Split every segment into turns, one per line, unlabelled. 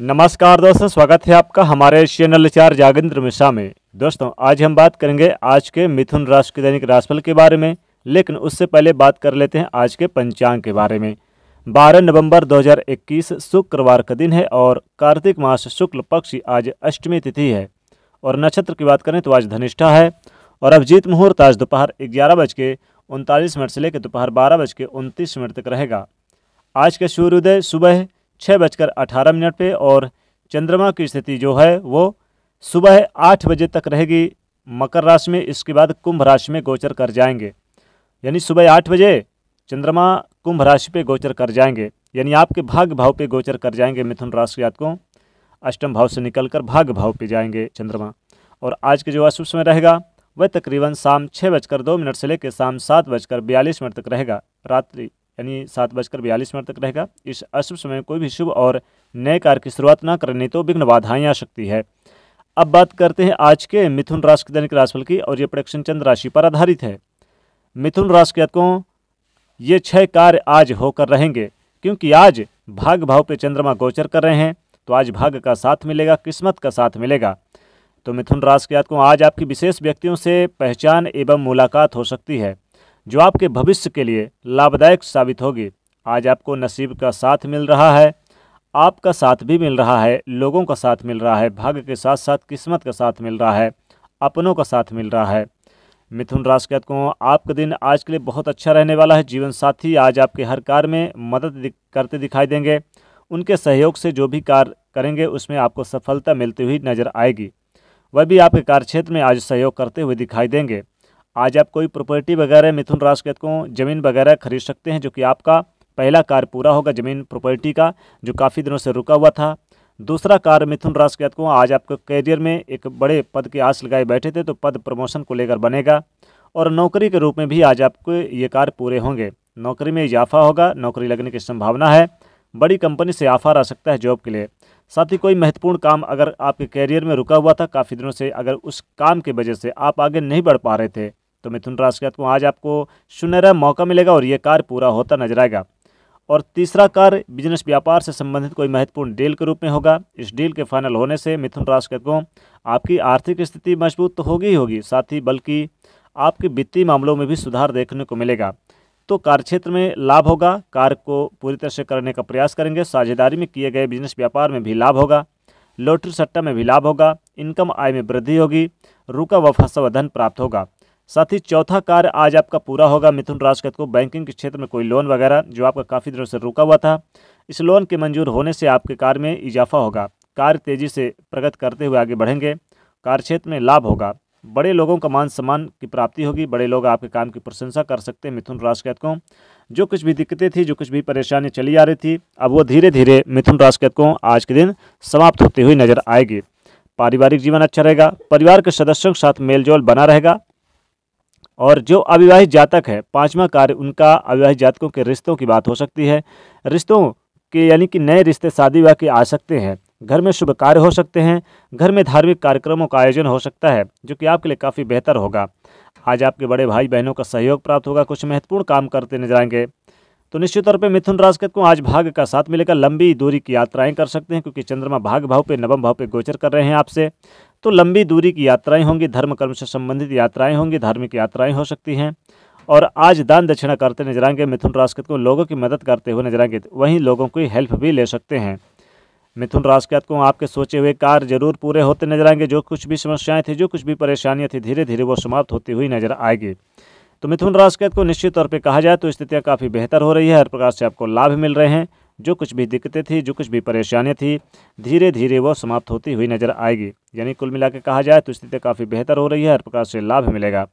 नमस्कार दोस्तों स्वागत है आपका हमारे चैनल चार जागेंद्र मिश्रा में दोस्तों आज हम बात करेंगे आज के मिथुन राशि के दैनिक राशिफल के बारे में लेकिन उससे पहले बात कर लेते हैं आज के पंचांग के बारे में 12 नवंबर 2021 शुक्रवार का दिन है और कार्तिक मास शुक्ल पक्ष आज अष्टमी तिथि है और नक्षत्र की बात करें तो आज धनिष्ठा है और अब जीत मुहूर्त आज दोपहर ग्यारह बज के उनतालीस मिनट से लेकर दोपहर बारह बज के उनतीस मिनट तक रहेगा आज का सूर्योदय सुबह छः बजकर अठारह मिनट पे और चंद्रमा की स्थिति जो है वो सुबह आठ बजे तक रहेगी मकर राशि में इसके बाद कुंभ राशि में गोचर कर जाएंगे यानी सुबह आठ बजे चंद्रमा कुंभ राशि पे गोचर कर जाएंगे यानी आपके भाग्य भाव पे गोचर कर जाएंगे मिथुन राशि के जातकों अष्टम भाव से निकलकर भाग्य भाव पे जाएंगे चंद्रमा और आज के जो अशुभ समय रहेगा वह तकरीबन शाम छः बजकर दो मिनट से लेकर शाम सात बजकर बयालीस मिनट तक रहेगा रात्रि यानी सात बजकर बयालीस मिनट तक रहेगा इस अशुभ समय कोई भी शुभ और नए कार्य की शुरुआत ना करने तो विघ्न बाधाएं आ सकती है अब बात करते हैं आज के मिथुन राशि के दैनिक राशिफल की और ये प्रेक्षण चंद्र राशि पर आधारित है मिथुन राशि के जातकों ये छह कार्य आज होकर रहेंगे क्योंकि आज भाग भाव पे चंद्रमा गोचर कर रहे हैं तो आज भाग्य का साथ मिलेगा किस्मत का साथ मिलेगा तो मिथुन राशि के जातकों आज आपकी विशेष व्यक्तियों से पहचान एवं मुलाकात हो सकती है जो आपके भविष्य के लिए लाभदायक साबित होगी आज आपको नसीब का साथ मिल रहा है आपका साथ भी मिल रहा है लोगों का साथ मिल रहा है भाग्य के साथ साथ किस्मत का साथ मिल रहा है अपनों का साथ मिल रहा है मिथुन राशि के को आपका दिन आज के लिए बहुत अच्छा रहने वाला है जीवन साथी आज आपके हर कार्य में मदद करते दिखाई देंगे उनके सहयोग से जो भी कार्य करेंगे उसमें आपको सफलता मिलती हुई नजर आएगी वह भी आपके कार्यक्षेत्र में आज सहयोग करते हुए दिखाई देंगे आज आप कोई प्रॉपर्टी वगैरह मिथुन राशि को ज़मीन वगैरह खरीद सकते हैं जो कि आपका पहला कार्य पूरा होगा ज़मीन प्रॉपर्टी का जो काफ़ी दिनों से रुका हुआ था दूसरा कार्य मिथुन राशि के को आज आपके कैरियर में एक बड़े पद की आस लगाए बैठे थे तो पद प्रमोशन को लेकर बनेगा और नौकरी के रूप में भी आज आपको ये कार्य पूरे होंगे नौकरी में इजाफा होगा नौकरी लगने की संभावना है बड़ी कंपनी से ऑफर आ सकता है जॉब के लिए साथ ही कोई महत्वपूर्ण काम अगर आपके कैरियर में रुका हुआ था काफ़ी दिनों से अगर उस काम की वजह से आप आगे नहीं बढ़ पा रहे थे तो मिथुन राशि को आज आपको सुनहरा मौका मिलेगा और ये कार्य पूरा होता नजर आएगा और तीसरा कार्य बिजनेस व्यापार से संबंधित कोई महत्वपूर्ण डील के रूप में होगा इस डील के फाइनल होने से मिथुन राशि को आपकी आर्थिक स्थिति मजबूत तो होगी ही होगी साथ ही बल्कि आपके वित्तीय मामलों में भी सुधार देखने को मिलेगा तो कार्यक्षेत्र में लाभ होगा कार्य को पूरी तरह से करने का प्रयास करेंगे साझेदारी में किए गए बिजनेस व्यापार में भी लाभ होगा लॉटरी सट्टा में भी लाभ होगा इनकम आय में वृद्धि होगी रुका व फंसा धन प्राप्त होगा साथ ही चौथा कार्य आज आपका पूरा होगा मिथुन राशि को बैंकिंग के क्षेत्र में कोई लोन वगैरह जो आपका काफ़ी दिनों से रुका हुआ था इस लोन के मंजूर होने से आपके कार्य में इजाफा होगा कार्य तेजी से प्रगति करते हुए आगे बढ़ेंगे कार्यक्षेत्र में लाभ होगा बड़े लोगों का मान सम्मान की प्राप्ति होगी बड़े लोग आपके काम की प्रशंसा कर सकते हैं मिथुन राशि को जो कुछ भी दिक्कतें थी जो कुछ भी परेशानी चली आ रही थी अब वो धीरे धीरे मिथुन राशि को आज के दिन समाप्त होती हुई नजर आएगी पारिवारिक जीवन अच्छा रहेगा परिवार के सदस्यों के साथ मेलजोल बना रहेगा और जो अविवाहित जातक है पांचवा कार्य उनका अविवाहित जातकों के रिश्तों की बात हो सकती है रिश्तों के यानी कि नए रिश्ते शादी विवाह के आ सकते हैं घर में शुभ कार्य हो सकते हैं घर में धार्मिक कार्यक्रमों का आयोजन हो सकता है जो कि आपके लिए काफ़ी बेहतर होगा आज आपके बड़े भाई बहनों का सहयोग प्राप्त होगा कुछ महत्वपूर्ण काम करते नजर आएंगे तो निश्चित तौर पर मिथुन राशि के को आज भाग का साथ मिलेगा लंबी दूरी की यात्राएं कर सकते हैं क्योंकि चंद्रमा भाग भाव पे नवम भाव पे गोचर कर रहे हैं आपसे तो लंबी दूरी की यात्राएं होंगी धर्म कर्म से संबंधित यात्राएं होंगी धार्मिक यात्राएं हो सकती हैं और आज दान दक्षिणा करते नजर आएंगे मिथुन राशि को लोगों की मदद करते हुए नजर आएंगे वहीं लोगों की हेल्प भी ले सकते हैं मिथुन राशि को आपके सोचे हुए कार्य जरूर पूरे होते नजर आएंगे जो कुछ भी समस्याएं थी जो कुछ भी परेशानियां थी धीरे धीरे वो समाप्त होती हुई नजर आएगी तो मिथुन राशि के को निश्चित तौर पर कहा जाए तो स्थितियाँ काफ़ी बेहतर हो रही है हर प्रकार से आपको लाभ मिल रहे हैं जो कुछ भी दिक्कतें थी जो कुछ भी परेशानियाँ थी धीरे धीरे वो समाप्त होती हुई नजर आएगी यानी कुल मिला कहा जाए तो स्थितियाँ काफ़ी बेहतर हो रही है हर प्रकार से लाभ मिलेगा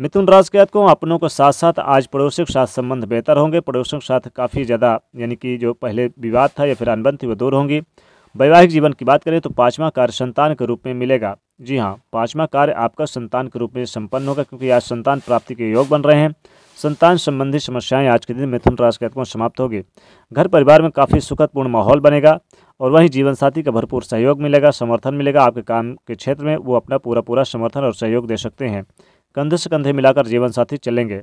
मिथुन राशि के को अपनों के साथ साथ आज पड़ोसियों के साथ संबंध बेहतर होंगे पड़ोसियों के साथ काफ़ी ज़्यादा यानी कि जो पहले विवाद था या फिर अनबन थी वो दूर होंगी वैवाहिक जीवन की बात करें तो पाँचवा कार्य संतान के रूप में मिलेगा जी हाँ पांचवा कार्य आपका संतान के रूप में संपन्न होगा क्योंकि आज संतान प्राप्ति के योग बन रहे हैं संतान संबंधी समस्याएं आज के दिन मिथुन राशि के आत्मा समाप्त होगी घर परिवार में काफ़ी सुखदपूर्ण माहौल बनेगा और वहीं जीवन साथी का भरपूर सहयोग मिलेगा समर्थन मिलेगा आपके काम के क्षेत्र में वो अपना पूरा पूरा समर्थन और सहयोग दे सकते हैं कंधे से कंधे मिलाकर जीवन साथी चलेंगे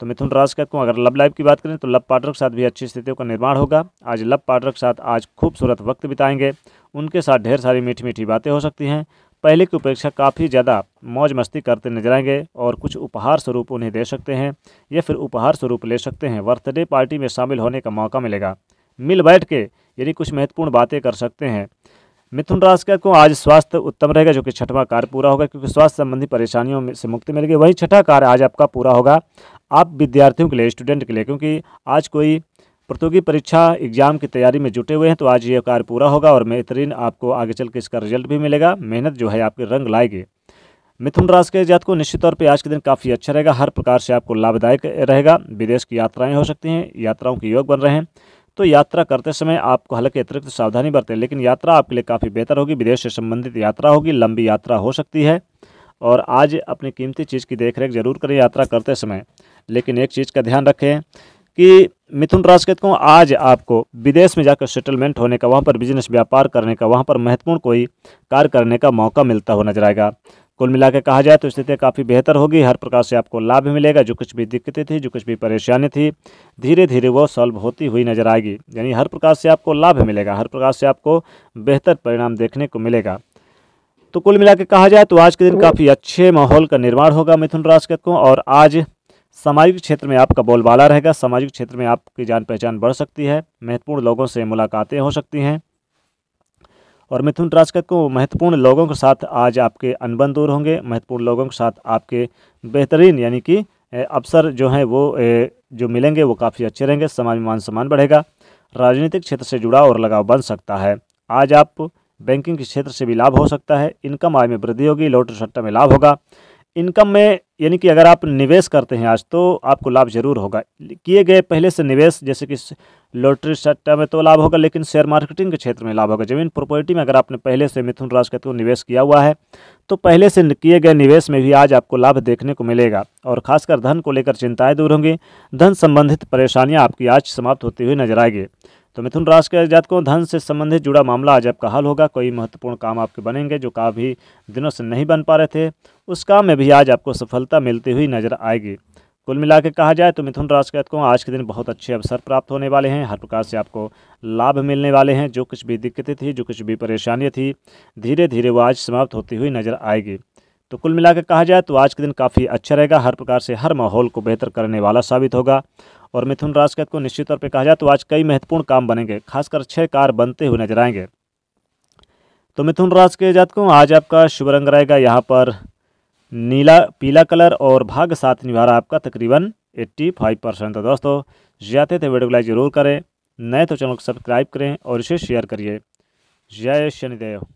तो मिथुन राशि का अगर लव लाइफ की बात करें तो लव पार्टनर के साथ भी अच्छी स्थितियों का निर्माण होगा आज लव पार्टनर के साथ आज खूबसूरत वक्त बिताएंगे उनके साथ ढेर सारी मीठी मीठी बातें हो सकती हैं पहले की अपेक्षा काफ़ी ज़्यादा मौज मस्ती करते नजर आएंगे और कुछ उपहार स्वरूप उन्हें दे सकते हैं या फिर उपहार स्वरूप ले सकते हैं बर्थडे पार्टी में शामिल होने का मौका मिलेगा मिल बैठ के यदि कुछ महत्वपूर्ण बातें कर सकते हैं मिथुन राशि को आज स्वास्थ्य उत्तम रहेगा जो कि छठवां कार्य पूरा होगा क्योंकि स्वास्थ्य संबंधी परेशानियों में से मुक्ति मिलेगी वही छठा कार्य आज आपका पूरा होगा आप विद्यार्थियों के लिए स्टूडेंट के लिए क्योंकि आज कोई प्रतियोगी परीक्षा एग्जाम की तैयारी में जुटे हुए हैं तो आज ये कार्य पूरा होगा और बेहतरीन आपको आगे चल के इसका रिजल्ट भी मिलेगा मेहनत जो है आपके रंग लाएगी मिथुन राशि के जात को निश्चित तौर पर आज के दिन काफ़ी अच्छा रहेगा हर प्रकार से आपको लाभदायक रहेगा विदेश की यात्राएं हो सकती हैं यात्राओं के योग बन रहे हैं तो यात्रा करते समय आपको हालांकि अतिरिक्त सावधानी बरतें लेकिन यात्रा आपके लिए काफ़ी बेहतर होगी विदेश से संबंधित यात्रा होगी लंबी यात्रा हो सकती है और आज अपनी कीमती चीज़ की देखरेख जरूर करें यात्रा करते समय लेकिन एक चीज़ का ध्यान रखें कि मिथुन राशि कहते हैं आज आपको विदेश में जाकर सेटलमेंट होने का वहाँ पर बिजनेस व्यापार करने का वहाँ पर महत्वपूर्ण कोई कार्य करने का मौका मिलता हुआ नजर आएगा कुल मिलाकर कहा जाए तो स्थितियाँ काफ़ी बेहतर होगी हर प्रकार से आपको लाभ मिलेगा जो कुछ भी दिक्कतें थी जो कुछ भी परेशानी थी धीरे धीरे वो सॉल्व होती हुई नजर आएगी यानी हर प्रकार से आपको लाभ मिलेगा हर प्रकार से आपको बेहतर परिणाम देखने को मिलेगा तो कुल मिलाकर कहा जाए तो आज के दिन तो काफ़ी अच्छे माहौल का निर्माण होगा मिथुन राशि को और आज सामाजिक क्षेत्र में आपका बोलबाला रहेगा सामाजिक क्षेत्र में आपकी जान पहचान बढ़ सकती है महत्वपूर्ण लोगों से मुलाकातें हो सकती हैं और मिथुन राशि को महत्वपूर्ण लोगों के साथ आज आपके अनबन दूर होंगे महत्वपूर्ण लोगों के साथ आपके बेहतरीन यानी कि अवसर जो हैं वो जो मिलेंगे वो काफ़ी अच्छे रहेंगे समाज में मान सम्मान बढ़ेगा राजनीतिक क्षेत्र से जुड़ा और लगाव बन सकता है आज आप बैंकिंग के क्षेत्र से भी लाभ हो सकता है इनकम आय में वृद्धि होगी लोटर सट्टा में लाभ होगा इनकम में यानी कि अगर आप निवेश करते हैं आज तो आपको लाभ जरूर होगा किए गए पहले से निवेश जैसे कि लॉटरी सट्टा में तो लाभ होगा लेकिन शेयर मार्केटिंग के क्षेत्र में लाभ होगा जमीन प्रॉपर्टी में अगर आपने पहले से मिथुन राशि कहते तो निवेश किया हुआ है तो पहले से किए गए निवेश में भी आज आपको लाभ देखने को मिलेगा और खासकर धन को लेकर चिंताएं दूर होंगी धन संबंधित परेशानियाँ आपकी आज समाप्त होती हुई नजर आएगी तो मिथुन राशि के जातकों धन से संबंधित जुड़ा मामला आज आपका हल होगा कोई महत्वपूर्ण काम आपके बनेंगे जो काफ़ी दिनों से नहीं बन पा रहे थे उस काम में भी आज आपको सफलता मिलती हुई नजर आएगी कुल मिला के कहा जाए तो मिथुन राशि के जातकों आज के दिन बहुत अच्छे अवसर प्राप्त होने वाले हैं हर प्रकार से आपको लाभ मिलने वाले हैं जो कुछ भी दिक्कतें थी जो कुछ भी परेशानियाँ थी धीरे धीरे वो आज समाप्त होती हुई नजर आएगी तो कुल मिलाकर कहा जाए तो आज के दिन काफ़ी अच्छा रहेगा हर प्रकार से हर माहौल को बेहतर करने वाला साबित होगा और मिथुन राशि का को निश्चित तौर पर कहा जाए तो आज कई महत्वपूर्ण काम बनेंगे खासकर छः कार बनते हुए नजर आएंगे तो मिथुन राशि के जातकों आज आपका शुभ रंग रहेगा यहाँ पर नीला पीला कलर और भाग साथ निभा रहा आपका तकरीबन 85 परसेंट तो दोस्तों ज्यादा थे वीडियो को लाइक जरूर करें नए तो चैनल को सब्सक्राइब करें और इसे शेयर करिए जय शनिदेव